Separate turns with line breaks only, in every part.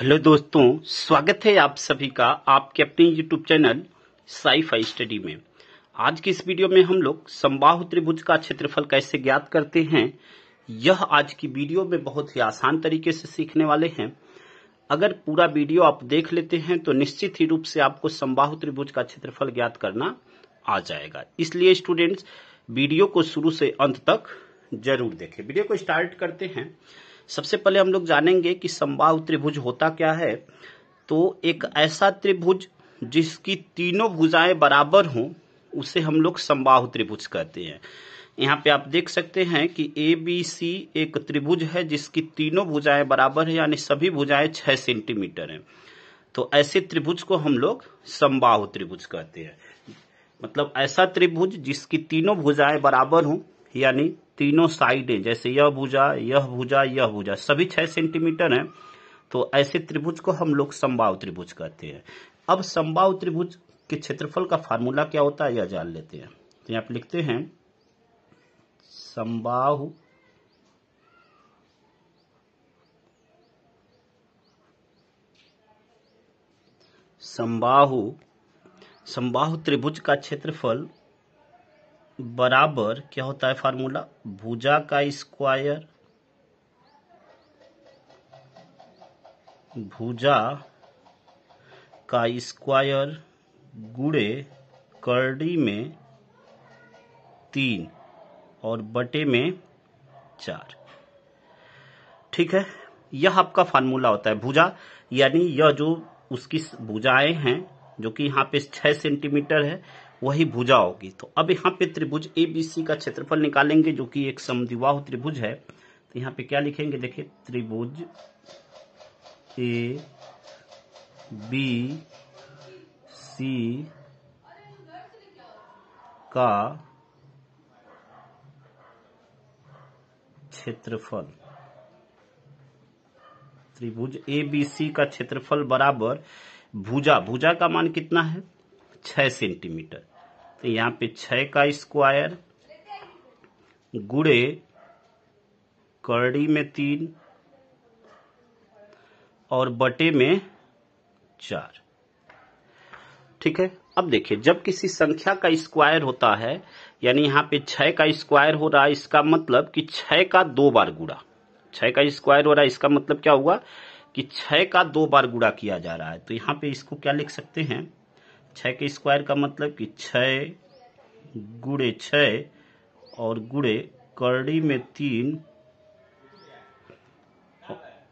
hello दोस्तों स्वागत है आप सभी का आपके अपने यूट्यूब चैनल साइफाई स्टडी में आज की इस वीडियो में हम लोग संबाहु त्रिभुज का क्षेत्रफल कैसे ज्ञात करते हैं यह आज की वीडियो में बहुत ही आसान तरीके से सीखने वाले हैं अगर पूरा वीडियो आप देख लेते हैं तो निश्चित ही रूप से आपको संबाहु त्रिभुज का क्षेत्रफल ज्ञात करना आ जाएगा इसलिए स्टूडेंट्स वीडियो को शुरू से अंत तक जरूर देखें वीडियो को स्टार्ट करते हैं सबसे पहले हम लोग जानेंगे कि संभाव त्रिभुज होता क्या है तो एक ऐसा त्रिभुज जिसकी तीनों भुजाएं बराबर हों उसे हम लोग संभाव त्रिभुज कहते हैं यहाँ पे आप देख सकते हैं कि ए बी सी एक त्रिभुज है जिसकी तीनों भुजाएं बराबर है यानी सभी भुजाएं छह सेंटीमीटर हैं तो ऐसे त्रिभुज को हम लोग संभाव त्रिभुज कहते हैं मतलब ऐसा त्रिभुज जिसकी तीनों भुजाएं बराबर हों यानी तीनों साइडें जैसे यह भुजा यह भुजा यह भुजा सभी छह सेंटीमीटर है तो ऐसे त्रिभुज को हम लोग संभाव त्रिभुज कहते हैं अब संभाव त्रिभुज के क्षेत्रफल का फार्मूला क्या होता है यह जान लेते हैं तो यहां पर लिखते हैं संभाव संबाहु संबाहु त्रिभुज का क्षेत्रफल बराबर क्या होता है फार्मूला भुजा का स्क्वायर भुजा का स्क्वायर गुड़े करड़ी में तीन और बटे में चार ठीक है यह आपका फार्मूला होता है भुजा यानी यह जो उसकी भुजाएं हैं जो कि यहां पे छह सेंटीमीटर है वही भुजा होगी तो अब यहाँ पे त्रिभुज ए बी सी का क्षेत्रफल निकालेंगे जो कि एक समिवाह त्रिभुज है तो यहाँ पे क्या लिखेंगे देखिए त्रिभुज ए बी सी का क्षेत्रफल त्रिभुज ए बी सी का क्षेत्रफल बराबर भुजा भुजा का मान कितना है छह सेंटीमीटर तो यहाँ पे छः का स्क्वायर गुड़े करी में तीन और बटे में चार ठीक है अब देखिए जब किसी संख्या का स्क्वायर होता है यानी यहाँ पे छः का स्क्वायर हो रहा है इसका मतलब कि छः का दो बार गुड़ा छः का स्क्वायर हो रहा है इसका मतलब क्या हुआ कि छः का दो बार गुड़ा किया जा रहा है तो यहाँ पे इसको क्या लिख सकते हैं छः के स्क्वायर का मतलब कि छः गुड़े छः और गुड़े करड़ी में तीन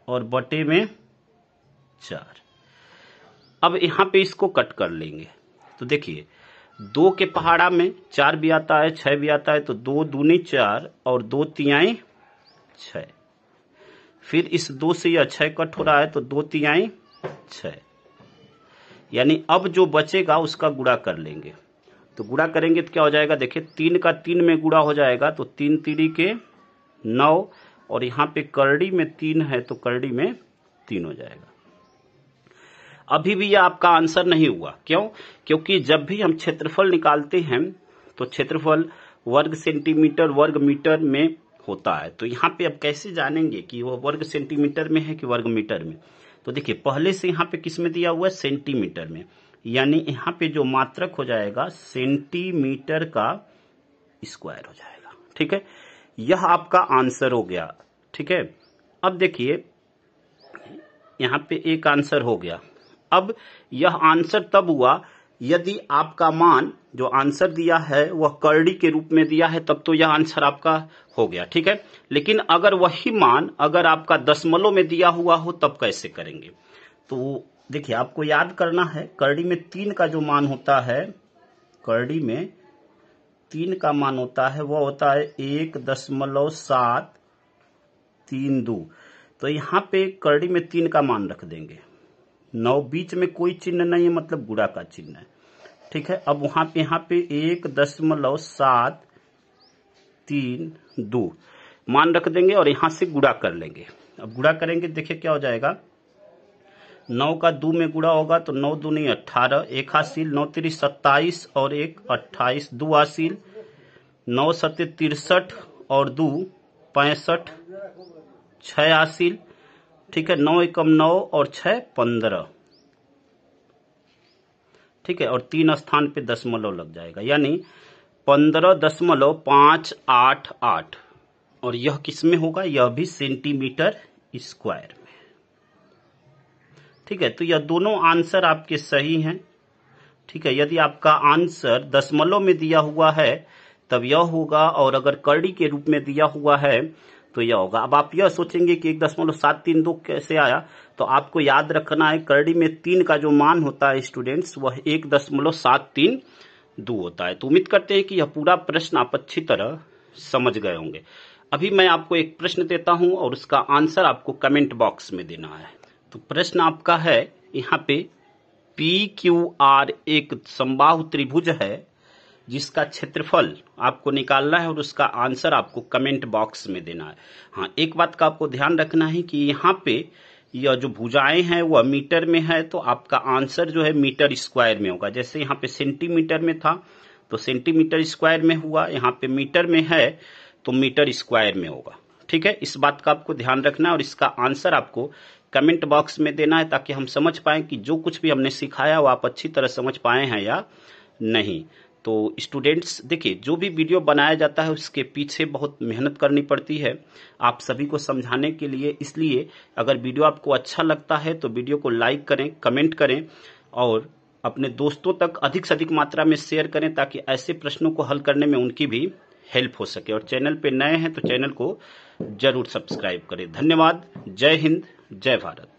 और बटे में चार अब यहाँ पे इसको कट कर लेंगे तो देखिए दो के पहाड़ा में चार भी आता है छः भी आता है तो दो दूनी चार और दो तियाई छः फिर इस दो से यह छः कट हो रहा है तो दो तियाई छः यानी अब जो बचेगा उसका गुड़ा कर लेंगे तो गुड़ा करेंगे तो क्या हो जाएगा देखिए तीन का तीन में गुड़ा हो जाएगा तो तीन तीरी के नौ और यहाँ पे करड़ी में तीन है तो करड़ी में तीन हो जाएगा अभी भी यह आपका आंसर नहीं हुआ क्यों क्योंकि जब भी हम क्षेत्रफल निकालते हैं तो क्षेत्रफल वर्ग सेंटीमीटर वर्ग मीटर में होता है तो यहाँ पे अब कैसे जानेंगे कि वह वर्ग सेंटीमीटर में है कि वर्ग मीटर में तो देखिए पहले से यहाँ पे किस में दिया हुआ है सेंटीमीटर में यानी यहाँ पे जो मात्रक हो जाएगा सेंटीमीटर का स्क्वायर हो जाएगा ठीक है यह आपका आंसर हो गया ठीक है अब देखिए यहाँ पे एक आंसर हो गया अब यह आंसर तब हुआ यदि आपका मान जो आंसर दिया है वह कर्डी के रूप में दिया है तब तो यह आंसर आपका हो गया ठीक है लेकिन अगर वही मान अगर आपका दशमलव में दिया हुआ हो तब कैसे करेंगे तो देखिए आपको याद करना है कर्डी में तीन का जो मान होता है कर्डी में तीन का मान होता है वह होता है एक दशमलव सात तीन दो तो यहां पे कर्डी में तीन का मान रख देंगे नौ बीच में कोई चिन्ह नहीं है मतलब गुड़ा का चिन्ह है ठीक है अब वहां पे यहाँ पे एक दशमलव सात तीन दो मान रख देंगे और यहां से गुड़ा कर लेंगे अब गुड़ा करेंगे देखिए क्या हो जाएगा नौ का दो में गुड़ा होगा तो नौ दूनी अट्ठारह एक हासिल नौ तिर सत्ताईस और एक अट्ठाईस दो हासिल नौ सत्य तिरसठ और दो पैंसठ छह हासिल ठीक है नौ एकम नौ और छह पंद्रह ठीक है और तीन स्थान पे दशमलव लग जाएगा यानी पंद्रह दशमलव पांच आठ आठ और यह किस में होगा यह भी सेंटीमीटर स्क्वायर में ठीक है तो यह दोनों आंसर आपके सही हैं ठीक है यदि आपका आंसर दशमलव में दिया हुआ है तब यह होगा और अगर कड़ी के रूप में दिया हुआ है तो यह होगा अब आप यह सोचेंगे कि एक दशमलव सात तीन दो कैसे आया तो आपको याद रखना है करड़ी में तीन का जो मान होता है स्टूडेंट्स वह एक दशमलव सात तीन दो होता है तो उम्मीद करते हैं कि यह पूरा प्रश्न आप अच्छी तरह समझ गए होंगे अभी मैं आपको एक प्रश्न देता हूं और उसका आंसर आपको कमेंट बॉक्स में देना है तो प्रश्न आपका है यहाँ पे पी क्यू आर एक संबाहु त्रिभुज है जिसका क्षेत्रफल आपको निकालना है और उसका आंसर आपको कमेंट बॉक्स में देना है हाँ एक बात का आपको ध्यान रखना है कि यहाँ पे यह जो भुजाएं हैं वह मीटर में है तो आपका आंसर जो है मीटर स्क्वायर में होगा जैसे यहाँ पे सेंटीमीटर में था तो सेंटीमीटर स्क्वायर में हुआ यहाँ पे मीटर में है तो मीटर स्क्वायर में होगा ठीक है इस बात का आपको ध्यान रखना है और इसका आंसर आपको कमेंट बॉक्स में देना है ताकि हम समझ पाए कि जो कुछ भी हमने सिखाया वो आप अच्छी तरह समझ पाए हैं या नहीं तो स्टूडेंट्स देखिए जो भी वीडियो बनाया जाता है उसके पीछे बहुत मेहनत करनी पड़ती है आप सभी को समझाने के लिए इसलिए अगर वीडियो आपको अच्छा लगता है तो वीडियो को लाइक करें कमेंट करें और अपने दोस्तों तक अधिक से अधिक मात्रा में शेयर करें ताकि ऐसे प्रश्नों को हल करने में उनकी भी हेल्प हो सके और चैनल पे नए हैं तो चैनल को जरूर सब्सक्राइब करें धन्यवाद जय हिंद जय भारत